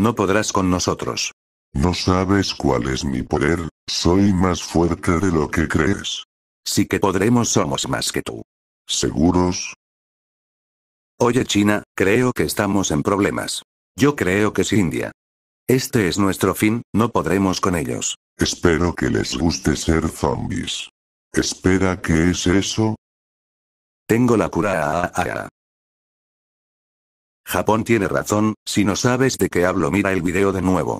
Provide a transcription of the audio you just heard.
No podrás con nosotros. No sabes cuál es mi poder, soy más fuerte de lo que crees. Sí que podremos, somos más que tú. ¿Seguros? Oye China, creo que estamos en problemas. Yo creo que es India. Este es nuestro fin, no podremos con ellos. Espero que les guste ser zombies. Espera, ¿qué es eso? Tengo la cura. Japón tiene razón, si no sabes de qué hablo mira el video de nuevo.